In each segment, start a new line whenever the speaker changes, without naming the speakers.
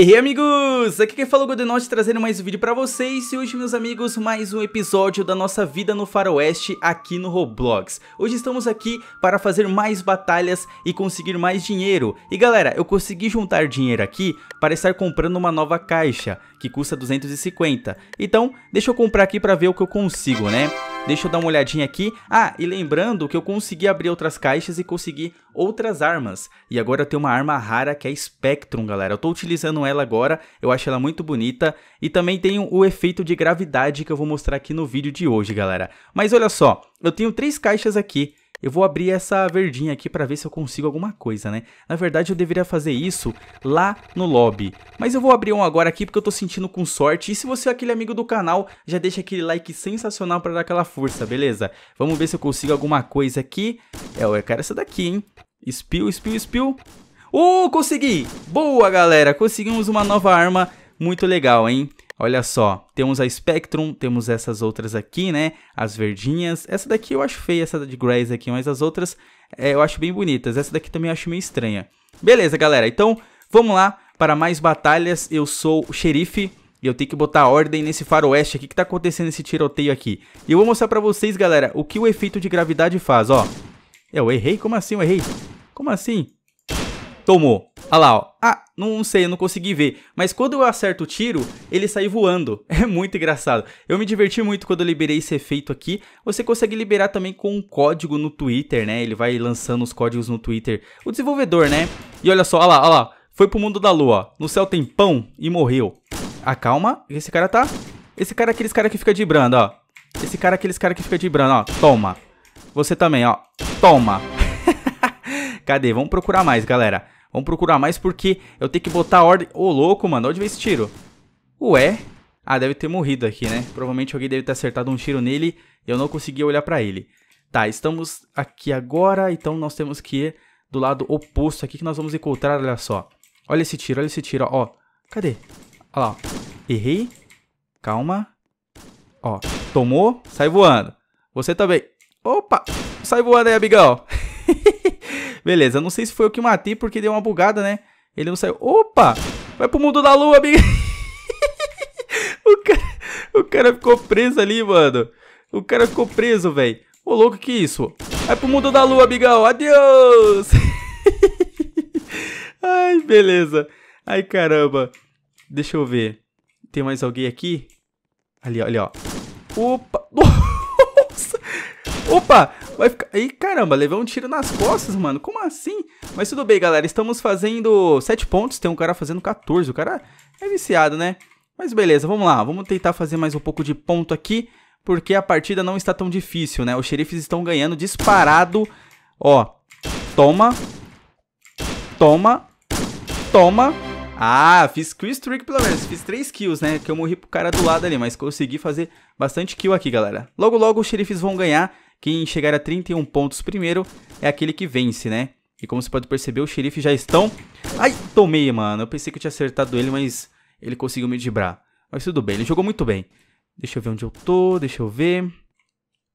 Hey amigos, aqui quem fala é o Godenote trazendo mais um vídeo pra vocês e hoje meus amigos mais um episódio da nossa vida no faroeste aqui no Roblox. Hoje estamos aqui para fazer mais batalhas e conseguir mais dinheiro. E galera, eu consegui juntar dinheiro aqui para estar comprando uma nova caixa que custa 250. Então deixa eu comprar aqui pra ver o que eu consigo né? Deixa eu dar uma olhadinha aqui. Ah, e lembrando que eu consegui abrir outras caixas e consegui outras armas. E agora eu tenho uma arma rara que é Spectrum, galera. Eu tô utilizando ela agora, eu acho ela muito bonita. E também tenho o efeito de gravidade que eu vou mostrar aqui no vídeo de hoje, galera. Mas olha só, eu tenho três caixas aqui. Eu vou abrir essa verdinha aqui para ver se eu consigo alguma coisa, né? Na verdade, eu deveria fazer isso lá no lobby. Mas eu vou abrir um agora aqui porque eu tô sentindo com sorte. E se você é aquele amigo do canal, já deixa aquele like sensacional para dar aquela força, beleza? Vamos ver se eu consigo alguma coisa aqui. É, eu quero essa daqui, hein? Spill, spill, spill. Uh, consegui! Boa, galera! Conseguimos uma nova arma muito legal, hein? Olha só, temos a Spectrum, temos essas outras aqui, né? As verdinhas. Essa daqui eu acho feia, essa de Grays aqui, mas as outras é, eu acho bem bonitas. Essa daqui também eu acho meio estranha. Beleza, galera. Então, vamos lá para mais batalhas. Eu sou o xerife. E eu tenho que botar ordem nesse faroeste aqui que tá acontecendo esse tiroteio aqui. E eu vou mostrar pra vocês, galera, o que o efeito de gravidade faz, ó. Eu errei? Como assim eu errei? Como assim? Tomou. Olha lá, ó. Ah, não sei, eu não consegui ver. Mas quando eu acerto o tiro, ele sai voando. É muito engraçado. Eu me diverti muito quando eu liberei esse efeito aqui. Você consegue liberar também com um código no Twitter, né? Ele vai lançando os códigos no Twitter. O desenvolvedor, né? E olha só, olha lá, olha lá. Foi pro mundo da lua. No céu tem pão e morreu. Ah, calma. Esse cara tá... Esse cara é aqueles cara que fica de branda, ó. Esse cara é aqueles cara que fica de branda, ó. Toma. Você também, ó. Toma. Cadê? Vamos procurar mais, galera. Vamos procurar mais porque eu tenho que botar a ordem... Ô, oh, louco, mano. Onde veio esse tiro? Ué? Ah, deve ter morrido aqui, né? Provavelmente alguém deve ter acertado um tiro nele e eu não consegui olhar pra ele. Tá, estamos aqui agora, então nós temos que ir do lado oposto aqui que nós vamos encontrar, olha só. Olha esse tiro, olha esse tiro, ó. Cadê? Olha lá, ó. Errei. Calma. Ó, tomou, sai voando. Você também. Opa, sai voando aí, amigão. Beleza, não sei se foi eu que matei porque deu uma bugada, né? Ele não saiu. Opa! Vai pro mundo da lua, amigo! o, cara, o cara ficou preso ali, mano. O cara ficou preso, velho. Ô, louco, que isso? Vai pro mundo da lua, amigão. Adeus! Ai, beleza. Ai, caramba. Deixa eu ver. Tem mais alguém aqui? Ali, olha, ó. Opa! Nossa! Opa! Vai ficar... Ih, caramba, levei um tiro nas costas, mano. Como assim? Mas tudo bem, galera. Estamos fazendo 7 pontos. Tem um cara fazendo 14. O cara é viciado, né? Mas beleza, vamos lá. Vamos tentar fazer mais um pouco de ponto aqui. Porque a partida não está tão difícil, né? Os xerifes estão ganhando disparado. Ó, toma. Toma. Toma. Ah, fiz Chris Trick pelo menos, fiz 3 kills, né, que eu morri pro cara do lado ali, mas consegui fazer bastante kill aqui, galera. Logo, logo os xerifes vão ganhar, quem chegar a 31 pontos primeiro é aquele que vence, né? E como você pode perceber, os xerife já estão... Ai, tomei, mano. Eu pensei que eu tinha acertado ele, mas ele conseguiu me dibrar. Mas tudo bem, ele jogou muito bem. Deixa eu ver onde eu tô, deixa eu ver...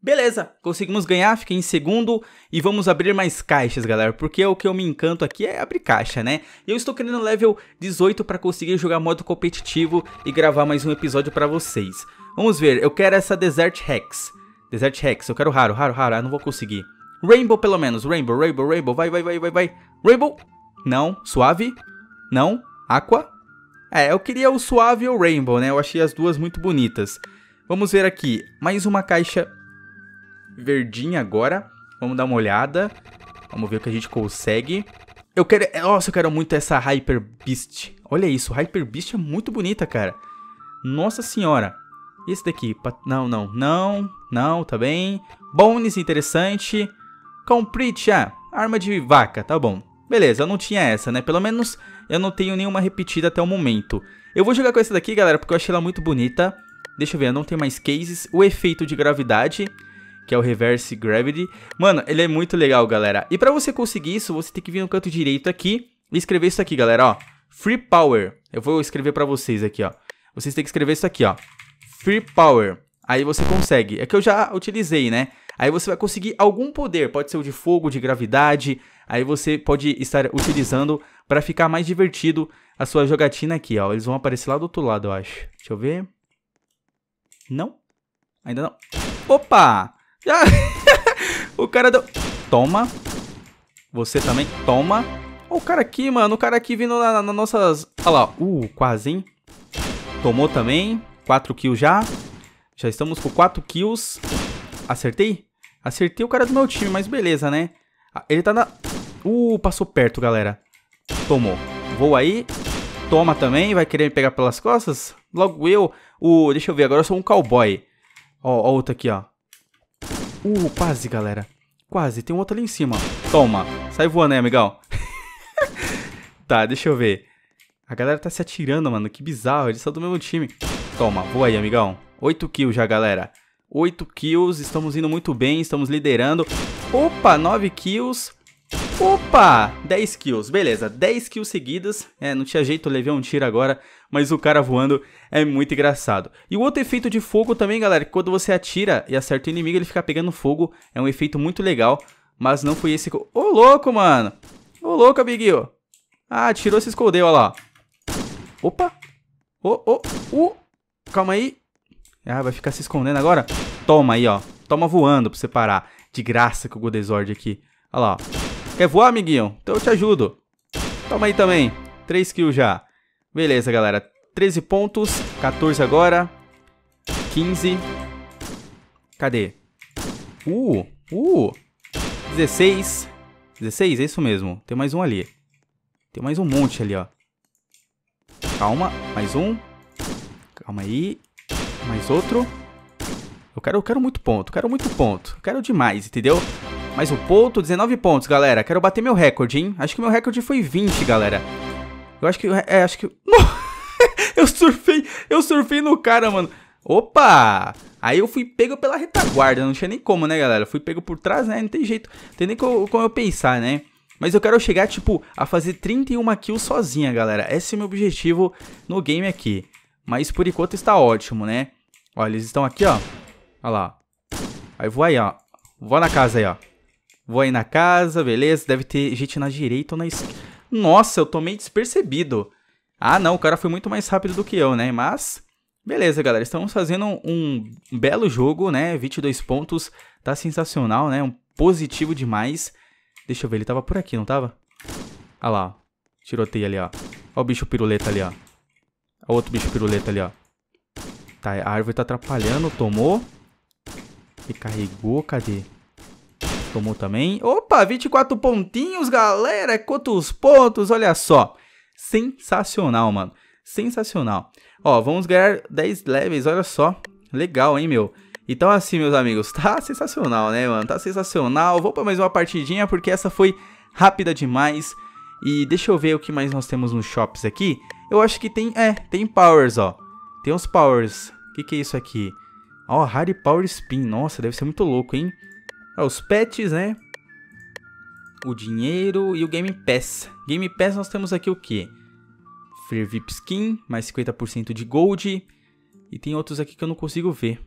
Beleza, conseguimos ganhar, fiquei em segundo e vamos abrir mais caixas, galera, porque o que eu me encanto aqui é abrir caixa, né? E eu estou querendo level 18 para conseguir jogar modo competitivo e gravar mais um episódio para vocês. Vamos ver, eu quero essa Desert Hex. Desert Rex, eu quero raro, raro, raro. Ah, não vou conseguir. Rainbow, pelo menos. Rainbow, Rainbow, Rainbow. Vai, vai, vai, vai, vai. Rainbow. Não. Suave. Não. Aqua. É, eu queria o suave e o Rainbow, né? Eu achei as duas muito bonitas. Vamos ver aqui. Mais uma caixa verdinha agora. Vamos dar uma olhada. Vamos ver o que a gente consegue. Eu quero... Nossa, eu quero muito essa Hyper Beast. Olha isso, Hyper Beast é muito bonita, cara. Nossa senhora. Esse daqui. Não, não, não. Não, tá bem. Bones, interessante. Complete, ah, arma de vaca, tá bom. Beleza, eu não tinha essa, né? Pelo menos eu não tenho nenhuma repetida até o momento. Eu vou jogar com essa daqui, galera, porque eu achei ela muito bonita. Deixa eu ver, não tem mais cases. O efeito de gravidade, que é o Reverse Gravity. Mano, ele é muito legal, galera. E pra você conseguir isso, você tem que vir no canto direito aqui e escrever isso aqui, galera, ó. Free Power. Eu vou escrever pra vocês aqui, ó. Vocês têm que escrever isso aqui, ó. Free Power. Aí você consegue. É que eu já utilizei, né? Aí você vai conseguir algum poder, pode ser o de fogo, de gravidade. Aí você pode estar utilizando para ficar mais divertido a sua jogatina aqui, ó. Eles vão aparecer lá do outro lado, eu acho. Deixa eu ver. Não? Ainda não. Opa! Já... o cara deu... Toma. Você também. Toma. o cara aqui, mano. O cara aqui vindo na, na nossas... Olha lá. Uh, quase, hein? Tomou também. 4 kills já. Já estamos com 4 kills. Acertei? Acertei o cara do meu time, mas beleza, né? Ah, ele tá na... Uh, passou perto, galera. Tomou. Vou aí. Toma também. Vai querer me pegar pelas costas? Logo eu. Uh, deixa eu ver. Agora eu sou um cowboy. Ó, ó outro aqui, ó. Uh, quase, galera. Quase. Tem um outro ali em cima. Toma. Sai voando, né, amigão? tá, deixa eu ver. A galera tá se atirando, mano. Que bizarro. Eles são do mesmo time. Toma, voa aí, amigão. 8 kills já, galera. 8 kills, estamos indo muito bem, estamos liderando. Opa, 9 kills. Opa, 10 kills, beleza, 10 kills seguidas, é, não tinha jeito, levei um tiro agora, mas o cara voando é muito engraçado. E o outro efeito de fogo também, galera, que quando você atira e acerta o inimigo, ele fica pegando fogo, é um efeito muito legal, mas não foi esse... Ô, oh, louco, mano, ô, oh, louco, amiguinho. Ah, atirou se escondeu, olha lá. Opa, ô, ô, ô, calma aí. Ah, vai ficar se escondendo agora? Toma aí, ó. Toma voando pra você parar. De graça com o Godesord aqui. Olha lá, ó. Quer voar, amiguinho? Então eu te ajudo. Toma aí também. 3 kills já. Beleza, galera. 13 pontos. 14 agora. 15. Cadê? Uh, uh. 16. 16, é isso mesmo. Tem mais um ali. Tem mais um monte ali, ó. Calma. Mais um. Calma aí. Mais outro. Eu quero, eu quero muito ponto, quero muito ponto. quero demais, entendeu? Mais um ponto, 19 pontos, galera. Quero bater meu recorde, hein? Acho que meu recorde foi 20, galera. Eu acho que... É, acho que... eu surfei... Eu surfei no cara, mano. Opa! Aí eu fui pego pela retaguarda. Não tinha nem como, né, galera? fui pego por trás, né? Não tem jeito. Não tem nem como, como eu pensar, né? Mas eu quero chegar, tipo, a fazer 31 kills sozinha, galera. Esse é o meu objetivo no game aqui. Mas por enquanto está ótimo, né? Olha, eles estão aqui, ó. Olha lá. Aí vou aí, ó. Vou na casa aí, ó. Vou aí na casa, beleza. Deve ter gente na direita ou na esquerda. Nossa, eu tomei despercebido. Ah, não, o cara foi muito mais rápido do que eu, né? Mas, beleza, galera. Estamos fazendo um belo jogo, né? 22 pontos. Tá sensacional, né? Um positivo demais. Deixa eu ver, ele tava por aqui, não tava? Olha lá, ó. Tiroteio ali, ó. Olha o bicho piruleta ali, ó. Olha outro bicho piruleta ali, ó. Tá, a árvore tá atrapalhando. Tomou. E carregou. Cadê? Tomou também. Opa, 24 pontinhos, galera. É quantos pontos? Olha só. Sensacional, mano. Sensacional. Ó, vamos ganhar 10 levels, olha só. Legal, hein, meu? Então assim, meus amigos, tá sensacional, né, mano? Tá sensacional. Vou para mais uma partidinha, porque essa foi rápida demais. E deixa eu ver o que mais nós temos nos shops aqui. Eu acho que tem... É, tem powers, ó. Tem uns powers. O que, que é isso aqui? Ó, oh, Harry Power Spin. Nossa, deve ser muito louco, hein? Ah, os pets, né? O dinheiro e o Game Pass. Game Pass nós temos aqui o quê? Free VIP Skin, mais 50% de Gold. E tem outros aqui que eu não consigo ver.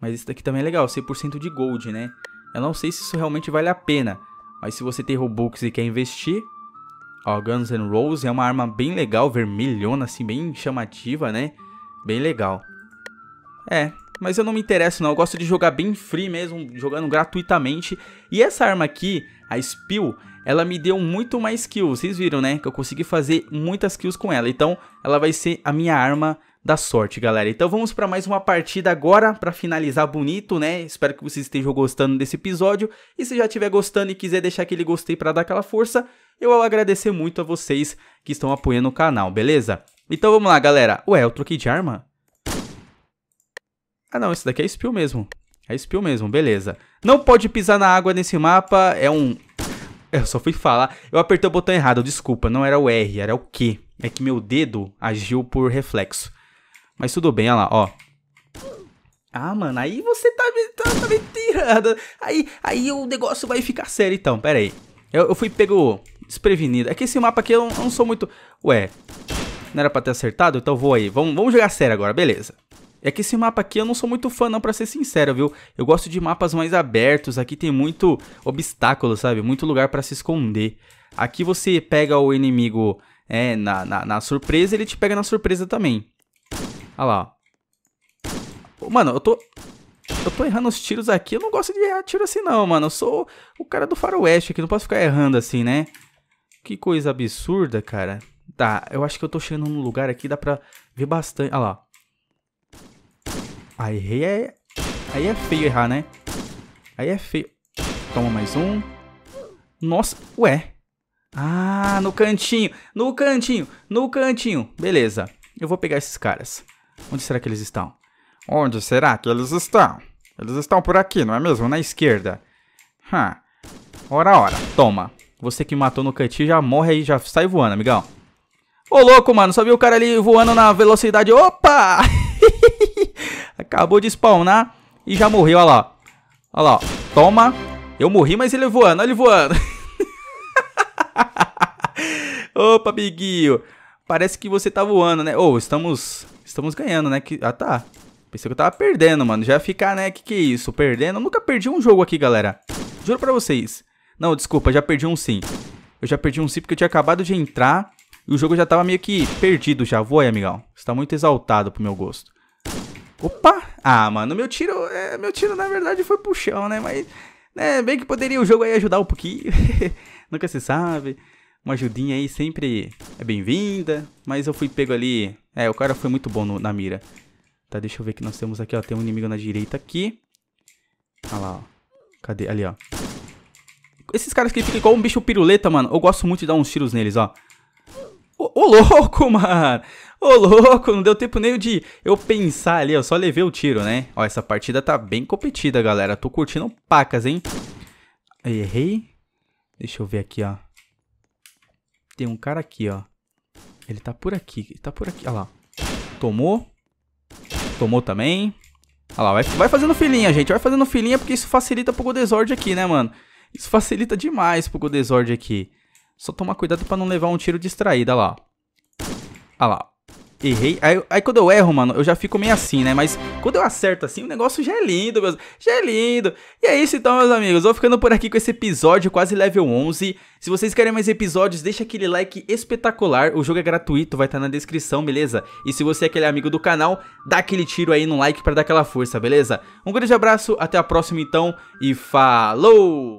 Mas esse daqui também é legal, 100% de Gold, né? Eu não sei se isso realmente vale a pena. Mas se você tem Robux e quer investir, Ó, Guns N' Roses é uma arma bem legal, vermelhona, assim, bem chamativa, né? Bem legal. É, mas eu não me interesso não, eu gosto de jogar bem free mesmo, jogando gratuitamente. E essa arma aqui, a Spill, ela me deu muito mais kills, vocês viram né, que eu consegui fazer muitas kills com ela, então ela vai ser a minha arma da sorte, galera. Então vamos para mais uma partida agora para finalizar bonito, né? Espero que vocês estejam gostando desse episódio. E se já estiver gostando e quiser deixar aquele gostei para dar aquela força, eu vou agradecer muito a vocês que estão apoiando o canal, beleza? Então vamos lá, galera. Ué, eu troquei de arma? Ah, não, esse daqui é Spill mesmo. É Spill mesmo, beleza. Não pode pisar na água nesse mapa, é um... Eu só fui falar, eu apertei o botão errado, desculpa, não era o R, era o Q. É que meu dedo agiu por reflexo. Mas tudo bem, olha lá, ó. Ah, mano, aí você tá, tá, tá me tirando. Aí, aí o negócio vai ficar sério, então. Pera aí. Eu, eu fui pego desprevenido. É que esse mapa aqui eu não, eu não sou muito... Ué, não era pra ter acertado? Então vou aí. Vamos, vamos jogar sério agora, beleza. É que esse mapa aqui eu não sou muito fã não, pra ser sincero, viu? Eu gosto de mapas mais abertos, aqui tem muito obstáculo, sabe? Muito lugar pra se esconder. Aqui você pega o inimigo é, na, na, na surpresa, ele te pega na surpresa também. Olha lá, ó. Mano, eu tô... Eu tô errando os tiros aqui, eu não gosto de errar tiro assim não, mano. Eu sou o cara do faroeste aqui, não posso ficar errando assim, né? Que coisa absurda, cara. Tá, eu acho que eu tô chegando num lugar aqui, dá pra ver bastante. Olha lá. Aí é... Aí é feio errar, né? Aí é feio. Toma mais um. Nossa, ué. Ah, no cantinho, no cantinho, no cantinho. Beleza, eu vou pegar esses caras. Onde será que eles estão? Onde será que eles estão? Eles estão por aqui, não é mesmo? Na esquerda. Hã. Ora, ora. Toma. Você que matou no cantinho já morre aí, já sai voando, amigão. Ô, louco, mano. Só vi o cara ali voando na velocidade. Opa! Acabou de spawnar e já morreu, olha lá. Olha lá, toma. Eu morri, mas ele é voando, olha ele voando. Opa, amiguinho. Parece que você tá voando, né? Ou oh, estamos estamos ganhando, né? Que, ah, tá. Pensei que eu tava perdendo, mano. Já ficar, né? Que que é isso? Perdendo? Eu nunca perdi um jogo aqui, galera. Juro pra vocês. Não, desculpa, já perdi um sim. Eu já perdi um sim porque eu tinha acabado de entrar e o jogo já tava meio que perdido já. Voa aí, amigão. Você tá muito exaltado pro meu gosto. Opa! Ah, mano, meu tiro, é, meu tiro na verdade foi pro chão, né? Mas né, bem que poderia o jogo aí ajudar um pouquinho. Nunca se sabe. Uma ajudinha aí sempre é bem-vinda. Mas eu fui pego ali. É, o cara foi muito bom no, na mira. Tá, deixa eu ver o que nós temos aqui, ó. Tem um inimigo na direita aqui. Olha lá, ó. Cadê? Ali, ó. Esses caras que ficam igual um bicho piruleta, mano. Eu gosto muito de dar uns tiros neles, ó. Ô, ô, louco, mano! Ô louco, não deu tempo nem de eu pensar ali, eu só levei o tiro, né? Ó, essa partida tá bem competida, galera. Tô curtindo pacas, hein? Errei. Deixa eu ver aqui, ó. Tem um cara aqui, ó. Ele tá por aqui, ele tá por aqui. Olha lá. Tomou. Tomou também. Olha lá, vai, vai fazendo filinha, gente. Vai fazendo filinha porque isso facilita pro Godesord aqui, né, mano? Isso facilita demais pro Godesord aqui. Só tomar cuidado pra não levar um tiro distraído, olha lá. Olha lá. Errei. Aí, aí, quando eu erro, mano, eu já fico meio assim, né? Mas quando eu acerto assim, o negócio já é lindo, meus... Já é lindo. E é isso então, meus amigos. Vou ficando por aqui com esse episódio quase level 11. Se vocês querem mais episódios, deixa aquele like espetacular. O jogo é gratuito, vai estar tá na descrição, beleza? E se você é aquele amigo do canal, dá aquele tiro aí no like pra dar aquela força, beleza? Um grande abraço, até a próxima então e falou!